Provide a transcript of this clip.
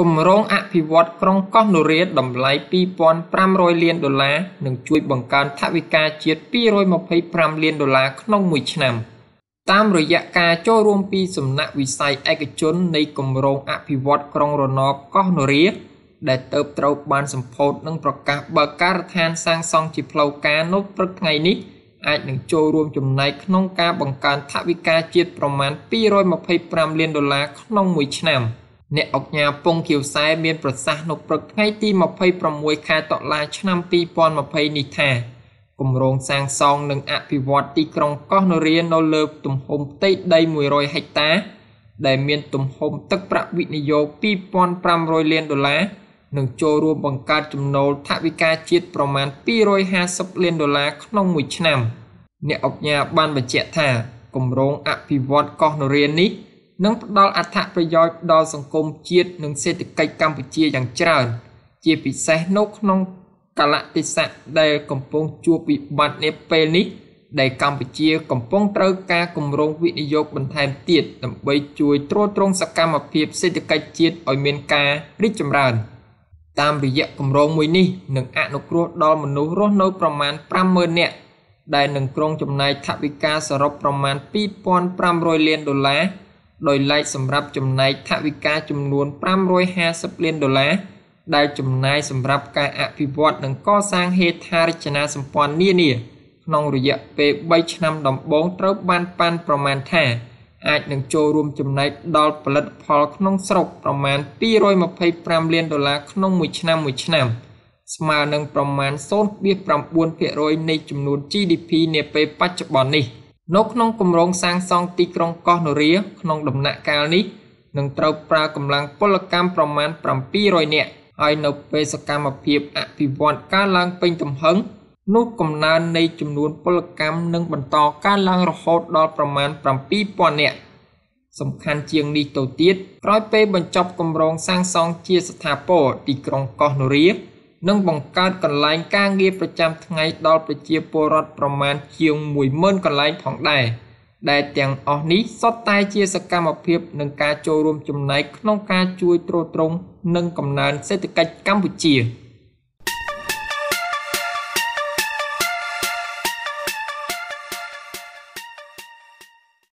គម្រោងអភិវឌ្ឍក្រុងកោះនូរ៉េតម្លៃ2,500លានដុល្លារនិងជួយបង្កើនថវិកាជាតិ225លានដុល្លារក្នុងមួយឆ្នាំតាមរយៈការចូលរួមពីសំណាក់វិស័យឯកជននៃគម្រោងអភិវឌ្ឍក្រុងរណបកោះនូរ៉េដែលទៅត្រូវបានសម្ពោធនិងប្រកាសបើកការដ្ឋានសាងសង់ជាផ្លូវការនៅព្រឹកថ្ងៃនេះអាចនឹងចូលរួមចំណែកក្នុងការបង្កើនថវិកាជាតិប្រមាណ225លានដុល្លារក្នុងមួយឆ្នាំ។អ្នកអង្គការពងគៀវសែមានប្រសាសន៍នៅព្រឹកថ្ងៃទី26ខែតុលាឆ្នាំ2020នេះថាគម្រោងសាងសង់និងអភិវឌ្ឍទីក្រុងកោះនរានៅលើទំហំផ្ទៃដី100ហិកតាដែលមានទំហំទឹកប្រាក់វិនិយោគ2500លានដុល្លារនិងចូលរួមបង្កើតចំណូលថវិកាជាតិប្រមាណ250លានដុល្លារក្នុងមួយឆ្នាំ អ្នកអង្គការបានបញ្ជាក់ថាគម្រោងអភិវឌ្ឍកោះនរានេះនិងផ្ដល់អត្ថប្រយោជន៍ដល់សង្គមជាតិនិងសេដ្ឋកិច្ចកម្ពុជាយ៉ាងច្រើនជាពិសេសនៅក្នុងកលៈទេសៈដែលកំពុងជួបវិបត្តិនាពេលនេះដែលកម្ពុជា កំពុងត្រូវការគម្រោងវិនិយោគបន្ថែមទៀតដើម្បីជួយទ្រទ្រង់សកម្មភាព សេដ្ឋកិច្ចជាតិឲ្យមានការរីកចម្រើនតាមរយៈគម្រោងមួយនេះនឹងអនុគ្រោះដល់មនុស្សរស់នៅប្រមាណ50,000នាក់ដែលនឹងក្រុងចំណាយថវិកាសរុបប្រមាណ2,500លានដុល្លារដោយឡែកសម្រាប់ចំណែកថវិកាចំនួន550លានដុល្លារដែលចំណាយសម្រាប់ការអភិវឌ្ឍនិងកសាងហេដ្ឋារចនាសម្ព័ន្ធនានាក្នុងរយៈពេល3ឆ្នាំដំបូងត្រូវបានប៉ាន់ប្រមាណថា អាចនឹងចូលរួមចំណែកដល់ផលិតផលក្នុងស្រុកប្រមាណ225លានដុល្លារក្នុងមួយឆ្នាំមួយឆ្នាំស្មើនឹងប្រមាណ0.9%នៃចំនួន GDP នាពេលបច្ចុប្បន្ននេះ។នៅក្នុងគម្រោងសាងសង់ទីក្រុងកោះនរាក្នុងដំណាក់កាលនេះនឹងត្រូវប្រើកម្លាំងពលកម្មប្រមាណ700នាក់ហើយនៅពេលសកម្មភាពអភិវឌ្ឍកើនឡើងពេញទំហឹង នោះកំណើននៃចំនួនពលកម្មនឹងបន្តកើនឡើងរហូតដល់ប្រមាណ7000នាក់សំខាន់ជាងនេះទៅទៀតក្រោយពេលបញ្ចប់គម្រោងសាងសង់ជាស្ថាពរទីក្រុងកោះនរានិងបង្កើតកន្លែងការងារប្រចាំថ្ងៃដល់ប្រជាពលរដ្ឋប្រមាណជាង10000កន្លែងផងដែរដែលទាំងអស់នេះសុទ្ធតែជាសកម្មភាពនឹងការចូលរួមចំណែកក្នុងការជួយទ្រទ្រង់និងកំណើនសេដ្ឋកិច្ចកម្ពុជា។